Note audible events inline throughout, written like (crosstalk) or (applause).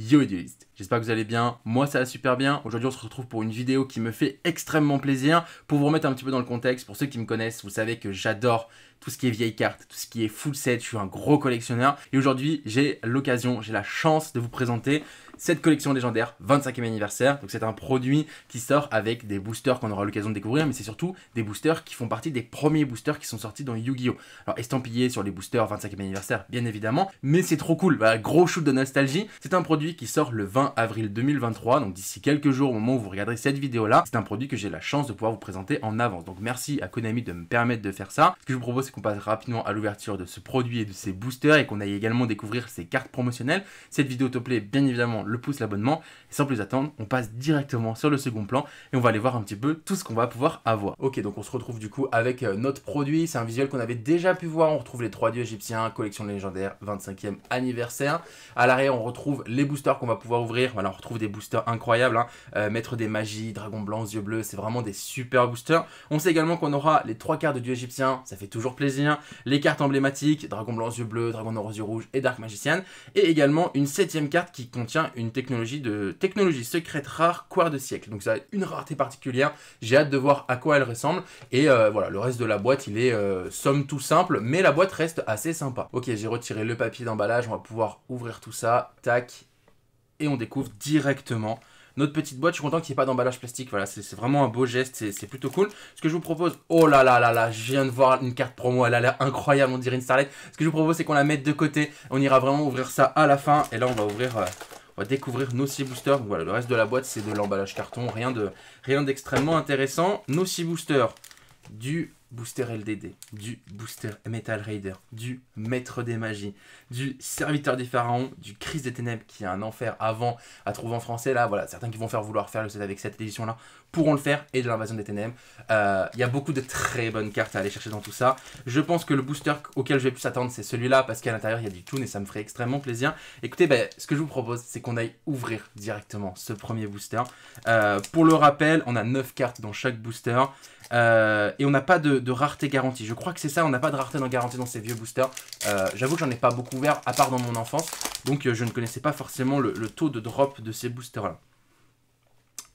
Юдість. J'espère que vous allez bien. Moi, ça va super bien. Aujourd'hui, on se retrouve pour une vidéo qui me fait extrêmement plaisir. Pour vous remettre un petit peu dans le contexte, pour ceux qui me connaissent, vous savez que j'adore tout ce qui est vieille carte tout ce qui est full set. Je suis un gros collectionneur. Et aujourd'hui, j'ai l'occasion, j'ai la chance de vous présenter cette collection légendaire 25e anniversaire. Donc c'est un produit qui sort avec des boosters qu'on aura l'occasion de découvrir, mais c'est surtout des boosters qui font partie des premiers boosters qui sont sortis dans Yu-Gi-Oh! Alors estampillé sur les boosters 25e anniversaire, bien évidemment, mais c'est trop cool. gros shoot de nostalgie. C'est un produit qui sort le 20 avril 2023, donc d'ici quelques jours au moment où vous regarderez cette vidéo-là. C'est un produit que j'ai la chance de pouvoir vous présenter en avance. Donc merci à Konami de me permettre de faire ça. Ce que je vous propose, c'est qu'on passe rapidement à l'ouverture de ce produit et de ses boosters et qu'on aille également découvrir ces cartes promotionnelles. Cette vidéo te plaît, bien évidemment, le pouce, l'abonnement. sans plus attendre, on passe directement sur le second plan et on va aller voir un petit peu tout ce qu'on va pouvoir avoir. Ok, donc on se retrouve du coup avec euh, notre produit. C'est un visuel qu'on avait déjà pu voir. On retrouve les trois dieux égyptiens, collection légendaire, 25e anniversaire. À l'arrière, on retrouve les boosters qu'on va pouvoir ouvrir voilà, on retrouve des boosters incroyables. Hein. Euh, Maître des magies, Dragon blanc aux yeux bleus, c'est vraiment des super boosters. On sait également qu'on aura les trois cartes de dieu égyptien, ça fait toujours plaisir. Les cartes emblématiques, Dragon blanc aux yeux bleus, Dragon noir aux yeux rouges et Dark magicienne. Et également une septième carte qui contient une technologie de technologie secrète rare Quart de siècle. Donc ça a une rareté particulière. J'ai hâte de voir à quoi elle ressemble. Et euh, voilà, le reste de la boîte, il est euh, somme tout simple, mais la boîte reste assez sympa. Ok, j'ai retiré le papier d'emballage, on va pouvoir ouvrir tout ça. Tac, et on découvre directement notre petite boîte. Je suis content qu'il n'y ait pas d'emballage plastique. Voilà, c'est vraiment un beau geste, c'est plutôt cool. Ce que je vous propose, oh là là là là, je viens de voir une carte promo, elle a l'air incroyable, on dirait une Starlight. Ce que je vous propose, c'est qu'on la mette de côté. On ira vraiment ouvrir ça à la fin. Et là, on va ouvrir, euh, on va découvrir nos 6 boosters. Voilà, le reste de la boîte, c'est de l'emballage carton, rien de rien d'extrêmement intéressant. Nos 6 boosters du Booster LDD, du Booster Metal Raider, du Maître des Magies, du Serviteur des Pharaons, du Crise des Ténèbres qui est un enfer avant à trouver en français. Là, voilà, certains qui vont faire vouloir faire le set avec cette édition-là pourront le faire et de l'invasion des ténèbres. Euh, il y a beaucoup de très bonnes cartes à aller chercher dans tout ça. Je pense que le booster auquel je vais plus attendre, c'est celui-là, parce qu'à l'intérieur, il y a du Toon et ça me ferait extrêmement plaisir. Écoutez, ben, ce que je vous propose, c'est qu'on aille ouvrir directement ce premier booster. Euh, pour le rappel, on a 9 cartes dans chaque booster. Euh, et on n'a pas de, rareté garantie. Je crois que c'est ça, on n'a pas de rareté dans garantie dans ces vieux boosters. J'avoue que j'en ai pas beaucoup ouvert, à part dans mon enfance. Donc je ne connaissais pas forcément le, le taux de drop de ces boosters-là.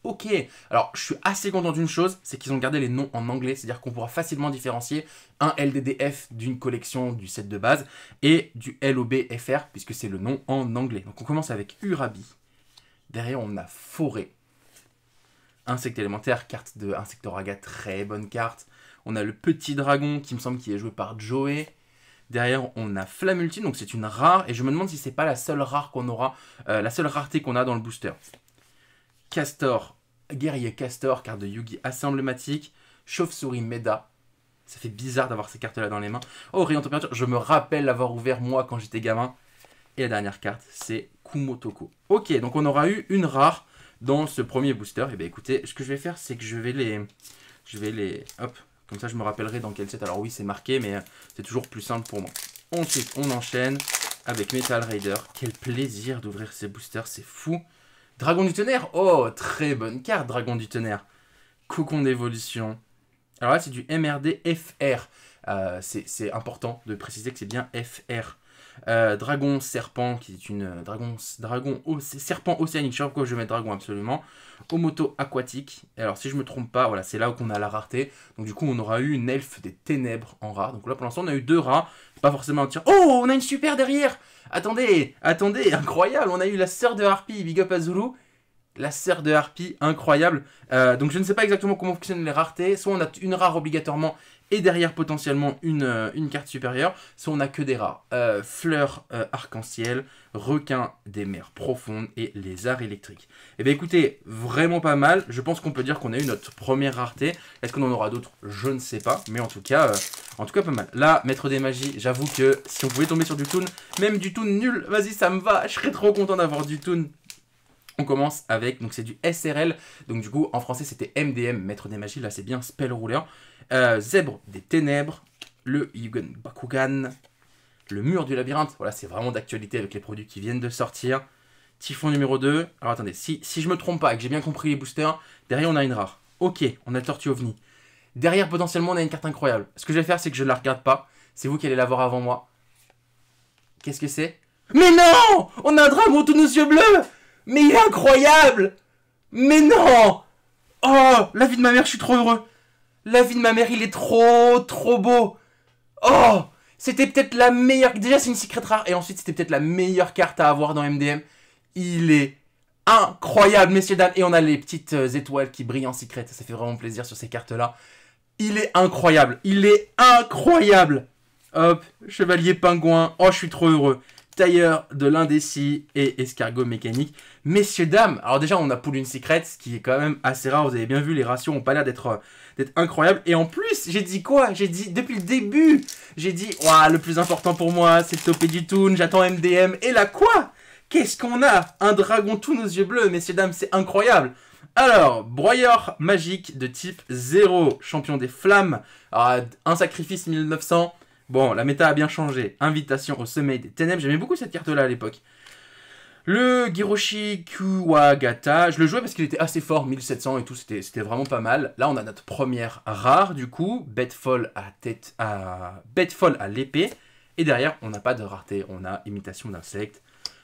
Ok, alors je suis assez content d'une chose, c'est qu'ils ont gardé les noms en anglais, c'est-à-dire qu'on pourra facilement différencier un LDDF d'une collection du set de base et du LOBFR, puisque c'est le nom en anglais. Donc on commence avec Urabi. Derrière, on a Forêt. Insecte élémentaire, carte de Insectoraga, très bonne carte. On a le petit dragon qui me semble qu'il est joué par Joey. Derrière, on a Flamultine, donc c'est une rare, et je me demande si c'est pas la seule rare qu'on aura, euh, la seule rareté qu'on a dans le booster. Castor, guerrier Castor, carte de Yugi assez emblématique. Chauve-souris Meda. Ça fait bizarre d'avoir ces cartes-là dans les mains. Oh, rayon température, je me rappelle l'avoir ouvert moi quand j'étais gamin. Et la dernière carte, c'est Kumotoko. Ok, donc on aura eu une rare dans ce premier booster. Et eh bien écoutez, ce que je vais faire, c'est que je vais les... Je vais les... Hop, comme ça je me rappellerai dans quel set. Alors oui, c'est marqué, mais euh, c'est toujours plus simple pour moi. Ensuite, on enchaîne avec Metal Raider. Quel plaisir d'ouvrir ces boosters, c'est fou. Dragon du Tonnerre Oh, très bonne carte, Dragon du Tonnerre. Cocon d'évolution. Alors là, c'est du MRD FR. Euh, c'est important de préciser que c'est bien FR. Euh, dragon Serpent, qui est une euh, dragon, dragon serpent océanique. Je sais pas pourquoi je mets dragon absolument. Omoto aquatique. Et alors, si je me trompe pas, voilà, c'est là où on a la rareté. Donc, du coup, on aura eu une elfe des ténèbres en rare. Donc, là, pour l'instant, on a eu deux rats. Pas forcément un tir. Oh, on a une super derrière Attendez, attendez, (laughs) incroyable On a eu la sœur de Harpie, Big Up Azulu. La sœur de Harpie, incroyable. Euh, donc je ne sais pas exactement comment fonctionnent les raretés. Soit on a une rare obligatoirement et derrière potentiellement une, euh, carte supérieure. Si on n'a que des rares, euh, fleurs euh, arc-en-ciel, requins des mers profondes et lézards électriques. Eh bien écoutez, vraiment pas mal. Je pense qu'on peut dire qu'on a eu notre première rareté. Est-ce qu'on en aura d'autres Je ne sais pas. Mais en tout cas, en tout cas pas mal. Là, maître des magies, j'avoue que si on pouvait tomber sur du toon, même du toon nul, vas-y ça me va. Je serais trop content d'avoir du toon on commence avec, donc c'est du SRL, donc du coup en français c'était MDM, Maître des Magies, là c'est bien Spell roulant euh, Zèbre des Ténèbres, le Yugen Bakugan, le Mur du Labyrinthe, voilà c'est vraiment d'actualité avec les produits qui viennent de sortir, Typhon numéro 2, alors attendez, si, si je me trompe pas et que j'ai bien compris les boosters, derrière on a une rare, ok, on a le Tortue OVNI, derrière potentiellement on a une carte incroyable, ce que je vais faire c'est que je ne la regarde pas, c'est vous qui allez la voir avant moi, qu'est-ce que c'est mais non On a un dragon tous nos yeux bleus mais il est incroyable Mais non Oh La vie de ma mère, je suis trop heureux La vie de ma mère, il est trop, trop beau Oh C'était peut-être la meilleure... Déjà, c'est une secret rare, et ensuite, c'était peut-être la meilleure carte à avoir dans MDM. Il est incroyable, messieurs, dames Et on a les petites euh, étoiles qui brillent en secret, ça fait vraiment plaisir sur ces cartes-là. Il est incroyable Il est incroyable Hop, chevalier pingouin. Oh, je suis trop heureux tailleur de l'indécis et escargot mécanique. Messieurs, dames, alors déjà on a une Secret, ce qui est quand même assez rare, vous avez bien vu, les ratios ont pas l'air d'être euh, d'être incroyables. Et en plus, j'ai dit quoi J'ai dit, depuis le début, j'ai dit, waouh, le plus important pour moi, c'est le topé du Toon, j'attends MDM. Et là quoi Qu'est-ce qu'on a Un dragon tous nos yeux bleus, messieurs, dames, c'est incroyable alors, broyeur magique de type 0, champion des flammes, alors, ah, un sacrifice 1900, Bon, la méta a bien changé. Invitation au sommet des ténèbres. J'aimais beaucoup cette carte-là à l'époque. Le Giroshi Kuwagata, je le jouais parce qu'il était assez fort, 1700 et tout, c'était vraiment pas mal. Là, on a notre première rare, du coup, bête folle à tête à bête folle à l'épée. Et derrière, on n'a pas de rareté, on a imitation d'Insecte.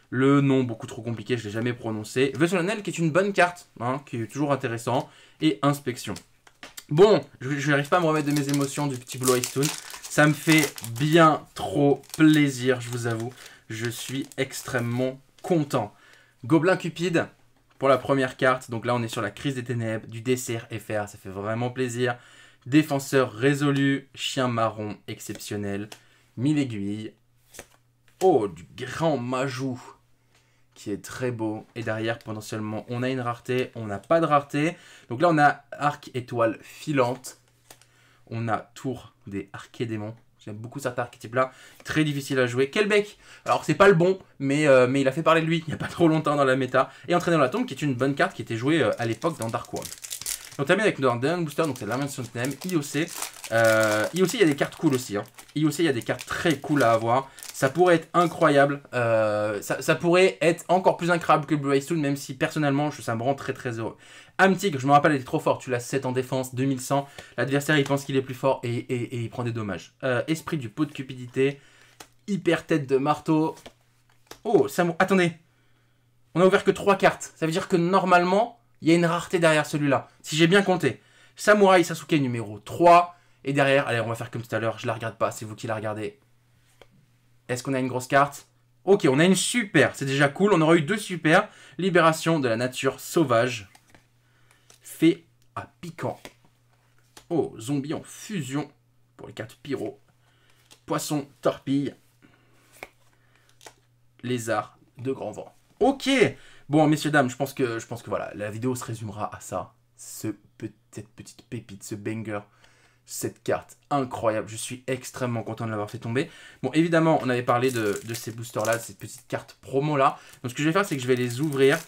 Le nom, beaucoup trop compliqué, je l'ai jamais prononcé. Vœu solennel, qui est une bonne carte, hein, qui est toujours intéressant. Et inspection. Bon, je n'arrive pas à me remettre de mes émotions du petit Blue Eyes ça me fait bien trop plaisir, je vous avoue. Je suis extrêmement content. Gobelin Cupide pour la première carte. Donc là, on est sur la crise des ténèbres, du dessert FR. Ça fait vraiment plaisir. Défenseur résolu, chien marron exceptionnel, mille aiguilles. Oh, du grand majou qui est très beau. Et derrière, potentiellement, on a une rareté, on n'a pas de rareté. Donc là, on a arc étoile filante. On a Tour des arché-démons, J'aime beaucoup cet archétype-là. Très difficile à jouer. Kelbec, Alors, c'est pas le bon, mais, euh, mais il a fait parler de lui il n'y a pas trop longtemps dans la méta. Et Entraîner dans la tombe, qui est une bonne carte qui était jouée euh, à l'époque dans Dark World. On termine avec notre dernier booster, donc c'est de Tem, IOC. Euh, aussi, e il y a des cartes cool aussi. Hein. aussi, e il y a des cartes très cool à avoir. Ça pourrait être incroyable. Euh, ça, pourrait être encore plus incroyable que Blue Soul, même si personnellement, ça me rend très très heureux. Amtig, je me rappelle, il est trop fort, Tu l'as 7 en défense, 2100. L'adversaire, il pense qu'il est plus fort et, il prend des dommages. Euh, esprit du pot de cupidité. Hyper tête de marteau. Oh, ça Attendez. On a ouvert que 3 cartes. Ça veut dire que normalement, il y a une rareté derrière celui-là. Si j'ai bien compté. Samurai Sasuke numéro 3. Et derrière, allez, on va faire comme tout à l'heure, je la regarde pas, c'est vous qui la regardez. Est-ce qu'on a une grosse carte Ok, on a une super, c'est déjà cool, on aurait eu deux super. Libération de la nature sauvage. Fait à piquant. Oh, zombie en fusion pour les cartes pyro. Poisson, torpille. Lézard de grand vent. Ok Bon, messieurs, dames, je pense que, je pense que voilà, la vidéo se résumera à ça. Ce, cette petite pépite, ce banger cette carte. Incroyable, je suis extrêmement content de l'avoir fait tomber. Bon, évidemment, on avait parlé de, ces boosters-là, de ces petites cartes promo-là. Donc, ce que je vais faire, c'est que je vais les ouvrir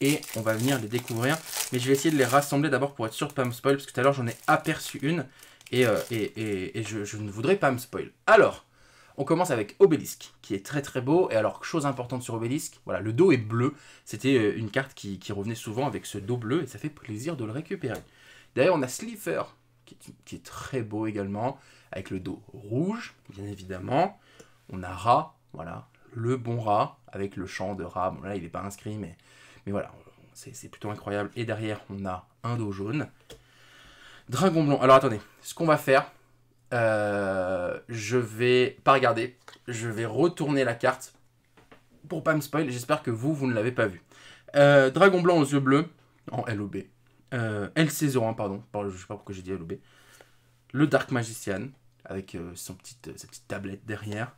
et on va venir les découvrir. Mais je vais essayer de les rassembler d'abord pour être sûr de pas me spoil, parce que tout à l'heure, j'en ai aperçu une et, euh, je, ne voudrais pas me spoil. Alors, on commence avec Obélisque, qui est très très beau. Et alors, chose importante sur Obélisque, voilà, le dos est bleu. C'était euh, une carte qui, revenait souvent avec ce dos bleu et ça fait plaisir de le récupérer. D'ailleurs, on a Slifer, qui est, très beau également, avec le dos rouge, bien évidemment. On a Rat, voilà, le bon Rat, avec le chant de Rat. Bon, là, il n'est pas inscrit, mais, mais voilà, c'est plutôt incroyable. Et derrière, on a un dos jaune. Dragon blanc. Alors, attendez, ce qu'on va faire, euh, je vais pas regarder, je vais retourner la carte pour pas me spoil. J'espère que vous, vous ne l'avez pas vu. Euh, dragon blanc aux yeux bleus, en LOB, euh, LC01, hein, pardon, je sais pas pourquoi j'ai dit LOB. Le Dark Magician, avec euh, son petite, euh, sa petite tablette derrière.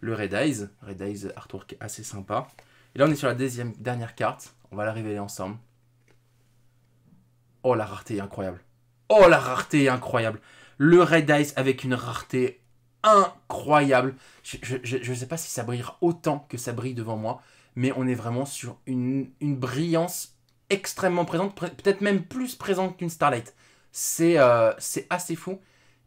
Le Red Eyes, Red Eyes artwork assez sympa. Et là, on est sur la deuxième, dernière carte. On va la révéler ensemble. Oh, la rareté incroyable. Oh, la rareté incroyable. Le Red Eyes avec une rareté incroyable. Je ne sais pas si ça brille autant que ça brille devant moi, mais on est vraiment sur une, une brillance extrêmement présente, peut-être même plus présente qu'une Starlight. C'est euh, assez fou.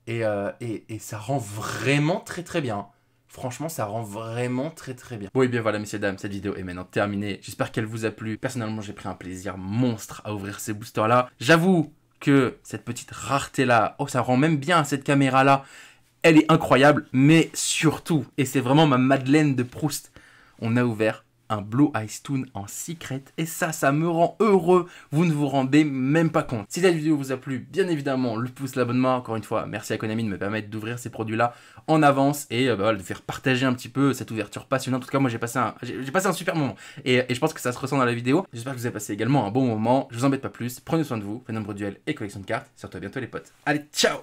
Euh, et, ça rend vraiment très très bien. Franchement, ça rend vraiment très très bien. Bon, et bien voilà, messieurs, dames, cette vidéo est maintenant terminée. J'espère qu'elle vous a plu. Personnellement, j'ai pris un plaisir monstre à ouvrir ces boosters-là. J'avoue que cette petite rareté-là, oh, ça rend même bien cette caméra-là. Elle est incroyable, mais surtout, et c'est vraiment ma Madeleine de Proust, on a ouvert un Blue Ice Toon en secret et ça, ça me rend heureux, vous ne vous rendez même pas compte. Si cette vidéo vous a plu, bien évidemment, le pouce, l'abonnement, encore une fois, merci à Konami de me permettre d'ouvrir ces produits-là en avance et euh, bah, de faire partager un petit peu cette ouverture passionnante. En tout cas, moi j'ai passé, un, passé un super moment et, je pense que ça se ressent dans la vidéo. J'espère que vous avez passé également un bon moment, je vous embête pas plus, prenez soin de vous, faites nombre duels et collection de cartes, sur toi bientôt les potes. Allez, ciao